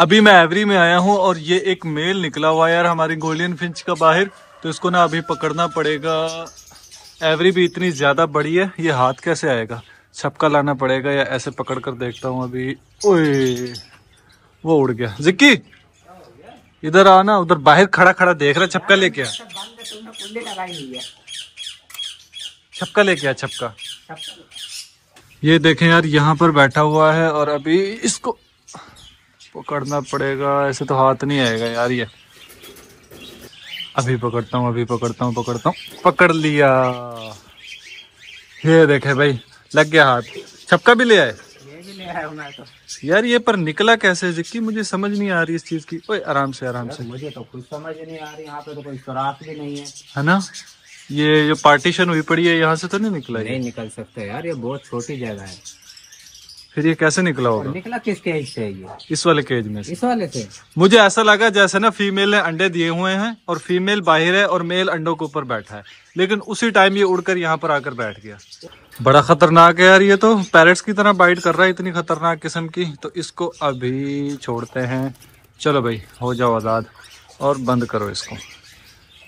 अभी मैं एवरी में आया हूँ और ये एक मेल निकला हुआ यार हमारी गोल्डन फिंच का बाहर तो इसको ना अभी पकड़ना पड़ेगा एवरी भी इतनी ज़्यादा बड़ी है ये हाथ कैसे आएगा छपका लाना पड़ेगा या ऐसे पकड़ कर देखता हूँ अभी ओए वो उड़ गया जिक्की इधर आना उधर बाहर खड़ा खड़ा देख रहा छपका लेके आ छपका लेके आ छपका ये देखें यार यहाँ पर बैठा हुआ है और अभी इसको पकड़ना पड़ेगा ऐसे तो हाथ नहीं आएगा यार ये अभी पकड़ता हूँ अभी पकड़ता हूँ पकड़ता हूँ पकड़ लिया ये देखे भाई लग गया हाथ छपका भी ले आए तो। यार ये पर निकला कैसे जिक्की मुझे समझ नहीं आ रही इस चीज की ओए आराम से आराम से मुझे तो कुछ समझ नहीं आ रही यहाँ पे तो कोई सुराख भी नहीं है है ना ये जो पार्टीशन हुई पड़ी है यहाँ से तो नहीं निकला नहीं निकल सकते यार ये बहुत छोटी जगह है फिर ये कैसे निकला होगा निकला किस केज से ये इस वाले केज में से। इस वाले से मुझे ऐसा लगा जैसे ना फीमेल ने अंडे दिए हुए हैं और फीमेल बाहर है और मेल अंडों के ऊपर बैठा है लेकिन उसी टाइम ये उड़कर यहाँ पर आकर बैठ गया बड़ा खतरनाक है यार ये तो पैरट्स की तरह बाइट कर रहा है इतनी खतरनाक किस्म की तो इसको अभी छोड़ते हैं चलो भाई हो जाओ आज़ाद और बंद करो इसको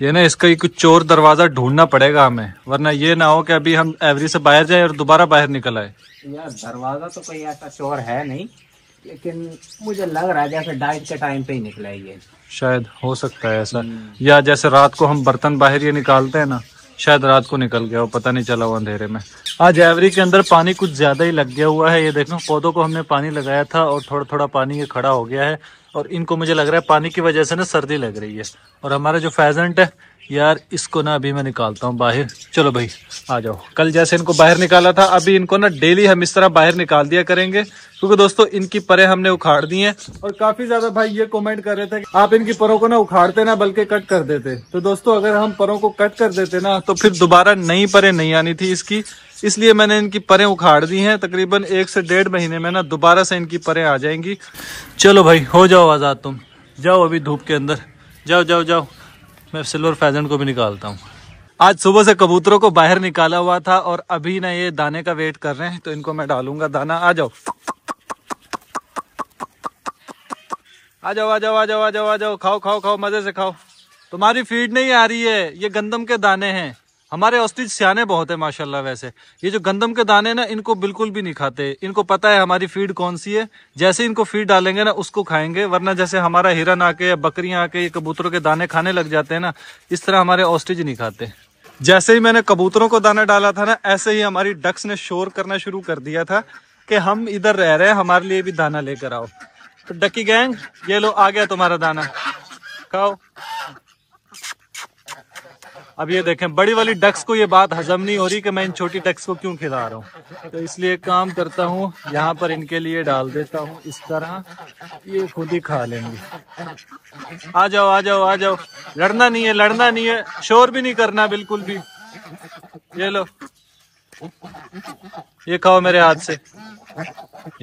ये ना इसका कुछ चोर दरवाजा ढूंढना पड़ेगा हमें वरना ये ना हो कि अभी हम एवरी से बाहर जाए और दोबारा बाहर निकल आए यार दरवाजा तो कोई ऐसा चोर है नहीं लेकिन मुझे लग रहा है जैसे डाइट के टाइम पे ही निकला ये शायद हो सकता है ऐसा हम्म। या जैसे रात को हम बर्तन बाहर ये निकालते हैं ना शायद रात को निकल गया हो पता नहीं चला वो अंधेरे में आज एवरी के अंदर पानी कुछ ज़्यादा ही लग गया हुआ है ये देखो पौधों को हमने पानी लगाया था और थोड़ा थोड़ा पानी ये खड़ा हो गया है और इनको मुझे लग रहा है पानी की वजह से ना सर्दी लग रही है और हमारा जो फैजेंट है यार इसको ना अभी मैं निकालता हूँ बाहर चलो भाई आ जाओ कल जैसे इनको बाहर निकाला था अभी इनको ना डेली हम इस तरह बाहर निकाल दिया करेंगे क्योंकि दोस्तों इनकी परे हमने उखाड़ दी हैं और काफी ज्यादा भाई ये कमेंट कर रहे थे कि आप इनकी परों को ना उखाड़ते ना बल्कि कट कर देते तो दोस्तों अगर हम परों को कट कर देते ना तो फिर दोबारा नई परे नहीं आनी थी इसकी इसलिए मैंने इनकी परे उखाड़ दी हैं तकरीबन एक से डेढ़ महीने में ना दोबारा से इनकी परे आ जाएंगी चलो भाई हो जाओ आज़ाद तुम जाओ अभी धूप के अंदर जाओ जाओ जाओ मैं सिल्वर फैजेंट को भी निकालता हूँ आज सुबह से कबूतरों को बाहर निकाला हुआ था और अभी ना ये दाने का वेट कर रहे हैं तो इनको मैं डालूंगा दाना आ जाओ आ जाओ आ जाओ आ जाओ आ जाओ आ जाओ खाओ खाओ खाओ मजे से खाओ तुम्हारी फीड नहीं आ रही है ये गंदम के दाने हैं हमारे ऑस्ट्रिच सियाने बहुत है माशाल्लाह वैसे ये जो गंदम के दाने ना इनको बिल्कुल भी नहीं खाते इनको पता है हमारी फीड कौन सी है जैसे इनको फीड डालेंगे ना उसको खाएंगे वरना जैसे हमारा हिरन आके या बकरियां आके ये कबूतरों के दाने खाने लग जाते हैं ना इस तरह हमारे ऑस्ट्रिच नहीं खाते जैसे ही मैंने कबूतरों को दाना डाला था ना ऐसे ही हमारी डक्स ने शोर करना शुरू कर दिया था कि हम इधर रह रहे हैं हमारे लिए भी दाना लेकर आओ तो डकी गैंग ये लो आ गया तुम्हारा दाना खाओ अब ये देखें बड़ी वाली डक्स को ये बात हजम नहीं हो रही कि मैं इन छोटी डक्स को क्यों खिला रहा हूँ तो इसलिए काम करता हूँ यहाँ पर इनके लिए डाल देता हूँ इस तरह ये खुद ही खा लेंगे आ जाओ आ जाओ आ जाओ लड़ना नहीं है लड़ना नहीं है शोर भी नहीं करना बिल्कुल भी ये लो ये खाओ मेरे हाथ से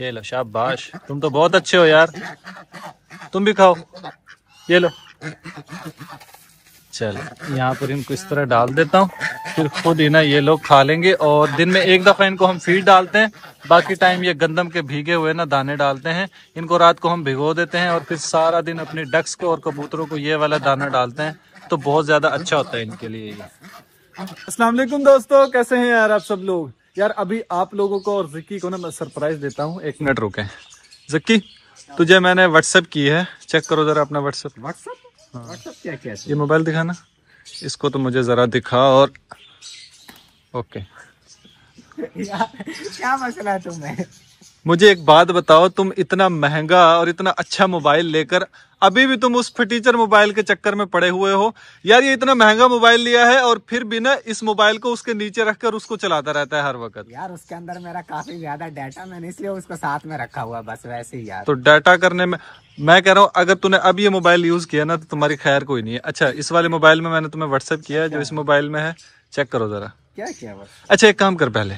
ये लो शाबाश तुम तो बहुत अच्छे हो यार तुम भी खाओ ये लो चल यहाँ पर इनको इस तरह डाल देता हूँ फिर खुद ही ना ये लोग खा लेंगे और दिन में एक दफ़ा इनको हम फीड डालते हैं बाकी टाइम ये गंदम के भीगे हुए ना दाने डालते हैं इनको रात को हम भिगो देते हैं और फिर सारा दिन अपने डक्स को और कबूतरों को ये वाला दाना डालते हैं तो बहुत ज़्यादा अच्छा होता है इनके लिए ये असलम दोस्तों कैसे हैं यार आप सब लोग यार अभी आप लोगों को और जिक्की को ना मैं सरप्राइज़ देता हूँ एक मिनट रुके जिक्की तुझे मैंने व्हाट्सअप की है चेक करो ज़रा अपना व्हाट्सअप व्हाट्सअप क्या हाँ। ये मोबाइल दिखाना इसको तो मुझे ज़रा दिखा और ओके क्या मसला तुम्हें मुझे एक बात बताओ तुम इतना महंगा और इतना अच्छा मोबाइल लेकर अभी भी तुम उस फटीचर मोबाइल के चक्कर में पड़े हुए हो यार ये इतना महंगा मोबाइल लिया है और फिर भी ना इस मोबाइल को उसके नीचे रखकर उसको चलाता रहता है हर वक्त यार उसके अंदर मेरा काफी ज्यादा डाटा मैंने इसलिए उसको साथ में रखा हुआ बस वैसे ही यार तो डाटा करने में मैं कह रहा हूँ अगर तूने अब ये मोबाइल यूज किया ना तो तुम्हारी खैर कोई नहीं है अच्छा इस वाले मोबाइल में मैंने तुम्हें व्हाट्सअप किया है जो इस मोबाइल में है चेक करो जरा क्या किया अच्छा एक काम कर पहले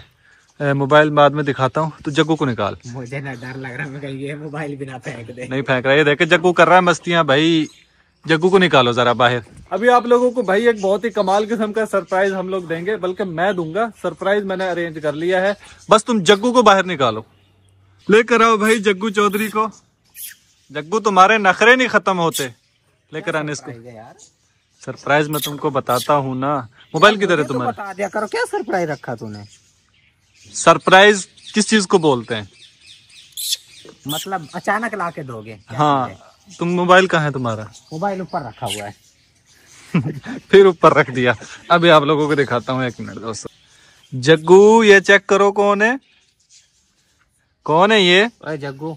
मोबाइल बाद में दिखाता हूँ तो जग्गू को निकाल मुझे ना डर लग रहा मैं ये मोबाइल बिना फेंक दे नहीं फेंक रहा ये देखे जग्गू कर रहा है मस्तियाँ भाई जग्गू को निकालो जरा बाहर अभी आप लोगों को भाई एक बहुत ही कमाल किस्म का सरप्राइज हम लोग देंगे बल्कि मैं दूंगा सरप्राइज मैंने अरेंज कर लिया है बस तुम जग्गू को बाहर निकालो लेकर आओ भाई जग्गू चौधरी को जग्गू तुम्हारे नखरे नहीं खत्म होते लेकर आने इसको सरप्राइज मैं तुमको बताता हूँ ना मोबाइल किधर है तो तुम्हारा बता दिया करो क्या सरप्राइज रखा तूने सरप्राइज किस चीज को बोलते हैं मतलब अचानक ला के दोगे हाँ तुम मोबाइल कहाँ है तुम्हारा मोबाइल ऊपर रखा हुआ है फिर ऊपर रख दिया अभी आप लोगों को दिखाता हूँ एक मिनट दोस्तों जग्गू ये चेक करो कौन है कौन है ये अरे जग्गू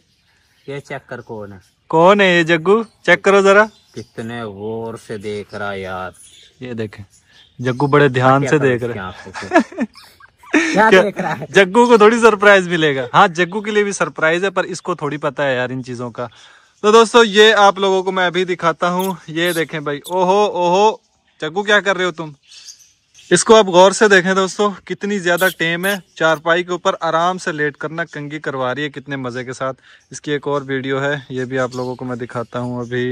ये चेक कर कौन है कौन है ये जग्गू चेक करो जरा कितने गौर से देख रहा यार ये देखे जग्गू बड़े ध्यान से देख रहे जग्गू को थोड़ी सरप्राइज मिलेगा हाँ जग्गू के लिए भी सरप्राइज है पर इसको थोड़ी पता है यार इन चीजों का तो दोस्तों ये आप लोगों को मैं अभी दिखाता हूँ ये देखें भाई ओहो ओहो जग्गू क्या कर रहे हो तुम इसको आप गौर से देखें दोस्तों कितनी ज़्यादा टेम है चारपाई के ऊपर आराम से लेट करना कंगी करवा रही है कितने मज़े के साथ इसकी एक और वीडियो है ये भी आप लोगों को मैं दिखाता हूँ अभी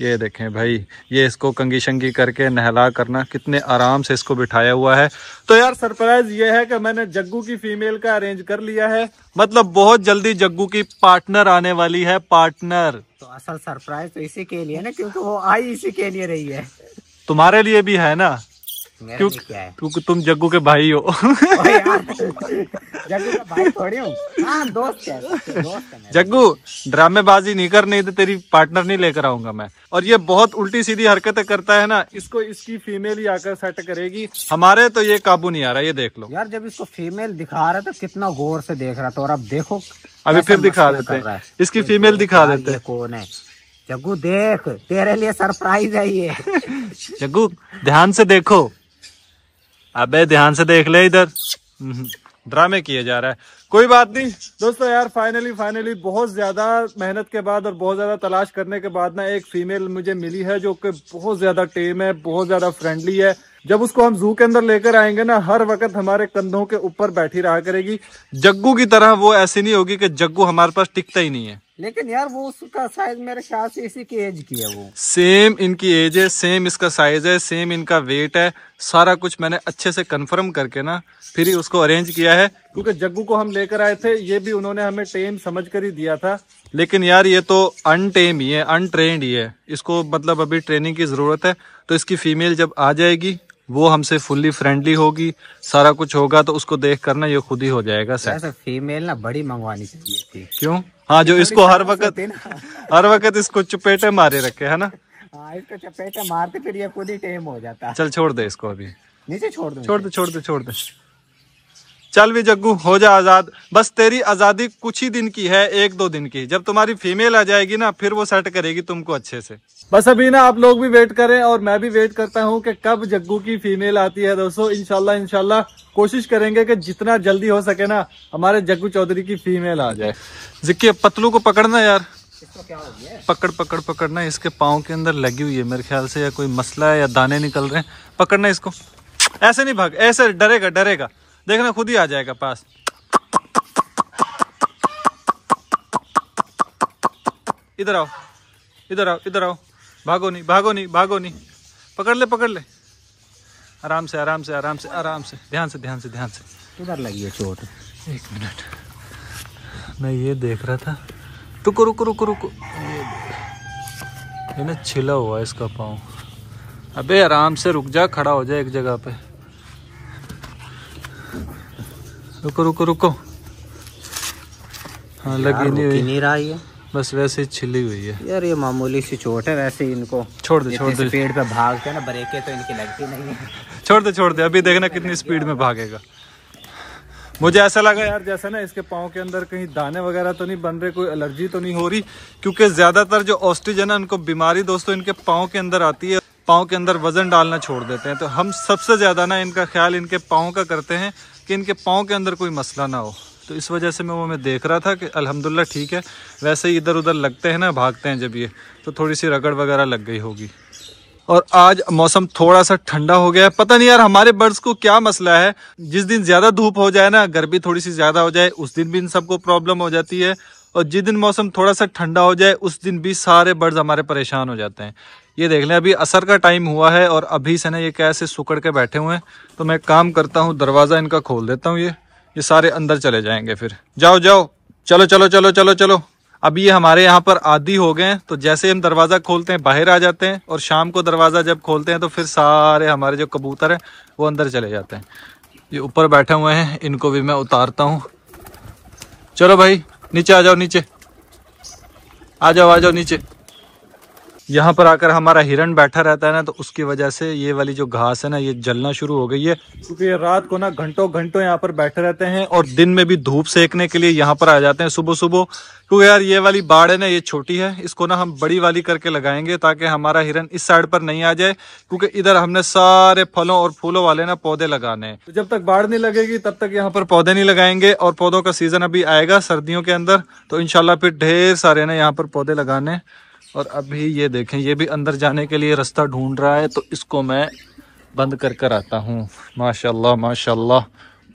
ये देखें भाई ये इसको कंगी शंगी करके नहला करना कितने आराम से इसको बिठाया हुआ है तो यार सरप्राइज ये है कि मैंने जग्गू की फीमेल का अरेंज कर लिया है मतलब बहुत जल्दी जग्गू की पार्टनर आने वाली है पार्टनर तो असल सरप्राइज तो इसी के लिए ना क्योंकि वो आई इसी के लिए रही है तुम्हारे लिए भी है ना क्यों क्योंकि तुम जग्गू के भाई हो जग्गू का भाई थोड़ी हूँ हाँ, दोस्त है जग्गू ड्रामेबाजी नहीं कर नहीं तो तेरी पार्टनर नहीं लेकर आऊंगा मैं और ये बहुत उल्टी सीधी हरकतें करता है ना इसको इसकी फीमेल ही आकर सेट करेगी हमारे तो ये काबू नहीं आ रहा ये देख लो यार जब इसको फीमेल दिखा रहा था तो कितना गौर से देख रहा था तो और अब देखो अभी फिर दिखा देते हैं इसकी फीमेल दिखा देते हैं कौन है जग्गू देख तेरे लिए सरप्राइज है ये जग्गू ध्यान से देखो अबे ध्यान से देख ले इधर हम्म, ड्रामे किए जा रहा है कोई बात नहीं दोस्तों यार फाइनली फाइनली बहुत ज़्यादा मेहनत के बाद और बहुत ज़्यादा तलाश करने के बाद ना एक फीमेल मुझे मिली है जो कि बहुत ज़्यादा टेम है बहुत ज़्यादा फ्रेंडली है जब उसको हम जू के अंदर लेकर आएंगे ना हर वक्त हमारे कंधों के ऊपर बैठी रहा करेगी जग्गू की तरह वो ऐसी नहीं होगी कि जग्गू हमारे पास टिकता ही नहीं है लेकिन यार वो उसका साइज मेरे ख्याल से इसी की एज की है वो सेम इनकी एज है सेम इसका साइज है सेम इनका वेट है सारा कुछ मैंने अच्छे से कंफर्म करके ना फिर ही उसको अरेंज किया है क्योंकि जग्गू को हम लेकर आए थे ये भी उन्होंने हमें टेम समझ कर ही दिया था लेकिन यार ये तो अनटेम ही है अनट्रेंड ही है इसको मतलब अभी ट्रेनिंग की ज़रूरत है तो इसकी फीमेल जब आ जाएगी वो हमसे फुल्ली फ्रेंडली होगी सारा कुछ होगा तो उसको देख कर ना ये खुद ही हो जाएगा सर फीमेल ना बड़ी मंगवानी चाहिए थी क्यों हाँ जो इसको हर वक्त हर वक्त इसको चुपेटे मारे रखे है ना हाँ, इसको चपेटे मारते फिर ये खुद ही टेम हो जाता चल छोड़ दे इसको अभी नीचे छोड़ दो छोड़ दे छोड़ दे छोड़ दे चल भी जग्गू हो जा आज़ाद बस तेरी आज़ादी कुछ ही दिन की है एक दो दिन की जब तुम्हारी फीमेल आ जाएगी ना फिर वो सेट करेगी तुमको अच्छे से बस अभी ना आप लोग भी वेट करें और मैं भी वेट करता हूँ कि कब जग्गू की फीमेल आती है दोस्तों इनशाला इनशाला कोशिश करेंगे कि जितना जल्दी हो सके ना हमारे जग्गू चौधरी की फीमेल आ जाए जिक्की पतलू को पकड़ना यार पकड़ पकड़ पकड़ना इसके पाँव के अंदर लगी हुई है मेरे ख्याल से या कोई मसला है या दाने निकल रहे हैं पकड़ना इसको ऐसे नहीं भाग ऐसे डरेगा डरेगा देखना खुद ही आ जाएगा पास इधर आओ इधर आओ इधर आओ भागो नहीं भागो नहीं भागो नहीं पकड़ ले पकड़ ले आराम से आराम से आराम से आराम से ध्यान से ध्यान से ध्यान से इधर लगी है चोट एक मिनट मैं ये देख रहा था रुको रुको रुको रुको ये ना छिला हुआ इसका पाँव अबे आराम से रुक जा खड़ा हो जाए एक जगह पे रुको रुको रुको हाँ लगी नहीं हुई नहीं रहा ये बस वैसे ही छिली हुई है यार ये मामूली सी चोट है वैसे ही इनको छोड़ दे छोड़ दे स्पीड पे भागते हैं ना ब्रेके तो इनकी लगती नहीं है छोड़ दे छोड़ दे अभी देखना कितनी स्पीड में भागेगा मुझे ऐसा लगा यार जैसे ना इसके पाँव के अंदर कहीं दाने वगैरह तो नहीं बन रहे कोई एलर्जी तो नहीं हो रही क्योंकि ज़्यादातर जो ऑस्ट्रिज है ना उनको बीमारी दोस्तों इनके पाँव के अंदर आती है पाँव के अंदर वज़न डालना छोड़ देते हैं तो हम सबसे ज़्यादा ना इनका ख्याल इनके पाँव का करते हैं कि इनके पाँव के अंदर कोई मसला ना हो तो इस वजह से मैं वो मैं देख रहा था कि अलहमदिल्ला ठीक है वैसे ही इधर उधर लगते हैं ना भागते हैं जब ये तो थोड़ी सी रगड़ वगैरह लग गई होगी और आज मौसम थोड़ा सा ठंडा हो गया है पता नहीं यार हमारे बर्ड्स को क्या मसला है जिस दिन ज़्यादा धूप हो जाए ना गर्मी थोड़ी सी ज़्यादा हो जाए उस दिन भी इन सबको प्रॉब्लम हो जाती है और जिस दिन मौसम थोड़ा सा ठंडा हो जाए उस दिन भी सारे बर्ड्स हमारे परेशान हो जाते हैं ये देख लें अभी असर का टाइम हुआ है और अभी से ना ये कैसे सुकड़ के बैठे हुए हैं तो मैं काम करता हूँ दरवाज़ा इनका खोल देता हूँ ये ये सारे अंदर चले जाएंगे फिर जाओ जाओ चलो चलो चलो चलो चलो अभी ये हमारे यहाँ पर आदि हो गए हैं तो जैसे हम दरवाज़ा खोलते हैं बाहर आ जाते हैं और शाम को दरवाज़ा जब खोलते हैं तो फिर सारे हमारे जो कबूतर हैं वो अंदर चले जाते हैं ये ऊपर बैठे हुए हैं इनको भी मैं उतारता हूँ चलो भाई नीचे आ जाओ नीचे आ जाओ आ जाओ नीचे यहाँ पर आकर हमारा हिरन बैठा रहता है ना तो उसकी वजह से ये वाली जो घास है ना ये जलना शुरू हो गई है क्योंकि ये रात को ना घंटों घंटों यहाँ पर बैठे रहते हैं और दिन में भी धूप सेकने के लिए यहाँ पर आ जाते हैं सुबह सुबह क्योंकि यार ये वाली बाड़ है ना ये छोटी है इसको ना हम बड़ी वाली करके लगाएंगे ताकि हमारा हिरन इस साइड पर नहीं आ जाए क्योंकि इधर हमने सारे फलों और फूलों वाले ना पौधे लगाने हैं तो जब तक बाढ़ नहीं लगेगी तब तक यहाँ पर पौधे नहीं लगाएंगे और पौधों का सीजन अभी आएगा सर्दियों के अंदर तो इनशाला फिर ढेर सारे ना यहाँ पर पौधे लगाने और अभी ये देखें ये भी अंदर जाने के लिए रास्ता ढूंढ रहा है तो इसको मैं बंद कर कर आता हूँ माशाल्लाह माशाल्लाह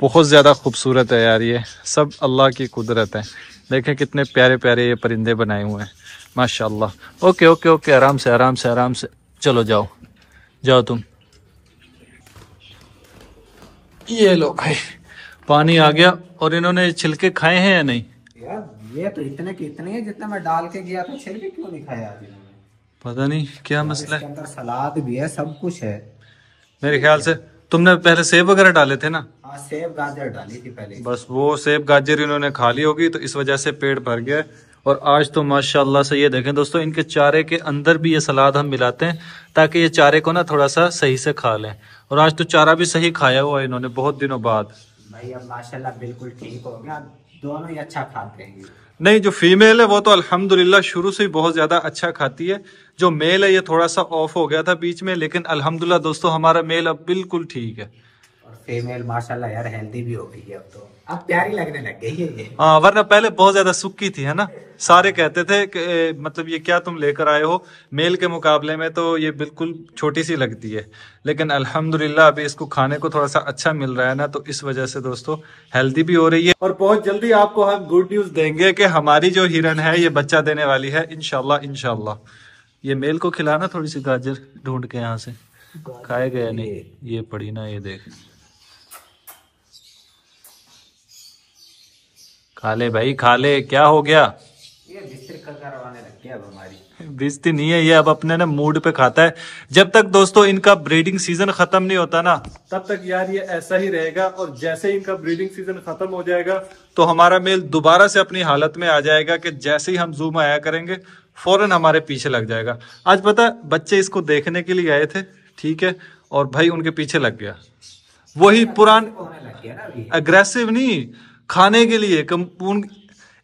बहुत ज़्यादा खूबसूरत है यार ये सब अल्लाह की कुदरत है देखें कितने प्यारे प्यारे ये परिंदे बनाए हुए हैं माशाल्लाह ओके ओके ओके आराम से आराम से आराम से चलो जाओ जाओ तुम ये लो भाई पानी आ गया और इन्होंने छिलके खाए हैं या नहीं ये तो इतने के इतने हैं जितना मैं डाल के गया था फिर भी क्यों नहीं खाया आज पता नहीं क्या मसला है अंदर सलाद भी है सब कुछ है मेरे ख्याल से तुमने पहले सेब वगैरह डाले थे ना आ, हाँ, सेब गाजर डाली थी पहले बस वो सेब गाजर इन्होंने खा ली होगी तो इस वजह से पेट भर गया और आज तो माशाल्लाह से ये देखें दोस्तों इनके चारे के अंदर भी ये सलाद हम मिलाते हैं ताकि ये चारे को ना थोड़ा सा सही से खा लें और आज तो चारा भी सही खाया हुआ है इन्होंने बहुत दिनों बाद भाई अब माशाल्लाह बिल्कुल ठीक हो गया दोनों ही अच्छा खाते हैं नहीं जो फीमेल है वो तो अल्हम्दुलिल्लाह शुरू से ही बहुत ज्यादा अच्छा खाती है जो मेल है ये थोड़ा सा ऑफ हो गया था बीच में लेकिन अल्हम्दुलिल्लाह दोस्तों हमारा मेल अब बिल्कुल ठीक है और फीमेल माशाल्लाह यार हेल्दी भी हो गई है अब तो अब प्यारी लगने लग गई है हाँ वरना पहले बहुत ज्यादा सुखी थी है ना सारे कहते थे कि मतलब ये क्या तुम लेकर आए हो मेल के मुकाबले में तो ये बिल्कुल छोटी सी लगती है लेकिन अल्हम्दुलिल्लाह अभी इसको खाने को थोड़ा सा अच्छा मिल रहा है ना तो इस वजह से दोस्तों हेल्दी भी हो रही है और बहुत जल्दी आपको हम गुड न्यूज देंगे कि हमारी जो हिरन है ये बच्चा देने वाली है इनशाला इनशाला ये मेल को खिलाना थोड़ी सी गाजर ढूंढ के यहाँ से खाए गए नहीं ये पड़ी ना ये देख खा ले भाई खा ले क्या हो गया बिस्ती नहीं है ये अब अपने ना मूड पे खाता है जब तक दोस्तों इनका ब्रीडिंग सीजन खत्म नहीं होता ना तब तक यार ये ऐसा ही रहेगा और जैसे ही इनका ब्रीडिंग सीजन खत्म हो जाएगा तो हमारा मेल दोबारा से अपनी हालत में आ जाएगा कि जैसे ही हम जूम आया करेंगे फौरन हमारे पीछे लग जाएगा आज पता बच्चे इसको देखने के लिए आए थे ठीक है और भाई उनके पीछे लग गया वही अच्छा, पुरान अग्रेसिव नहीं खाने के लिए कम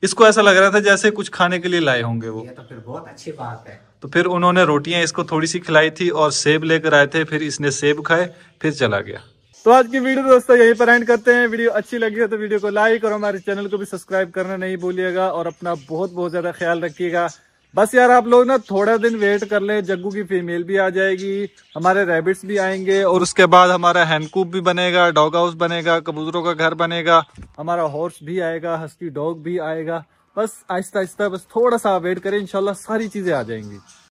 इसको ऐसा लग रहा था जैसे कुछ खाने के लिए लाए होंगे वो ये तो फिर बहुत अच्छी बात है तो फिर उन्होंने रोटियां इसको थोड़ी सी खिलाई थी और सेब लेकर आए थे फिर इसने सेब खाए फिर चला गया तो आज की वीडियो दोस्तों यहीं पर एंड करते हैं वीडियो अच्छी लगी है तो वीडियो को लाइक और हमारे चैनल को भी सब्सक्राइब करना नहीं भूलिएगा और अपना बहुत बहुत ज़्यादा ख्याल रखिएगा बस यार आप लोग ना थोड़ा दिन वेट कर ले जग्गू की फीमेल भी आ जाएगी हमारे रेबिट्स भी आएंगे और उसके बाद हमारा हैंडकूप भी बनेगा डॉग हाउस बनेगा कबूतरों का घर बनेगा हमारा हॉर्स भी आएगा हस्की डॉग भी आएगा बस आहिस्ता आहिस्ता बस थोड़ा सा वेट करें इनशाला सारी चीज़ें आ जाएंगी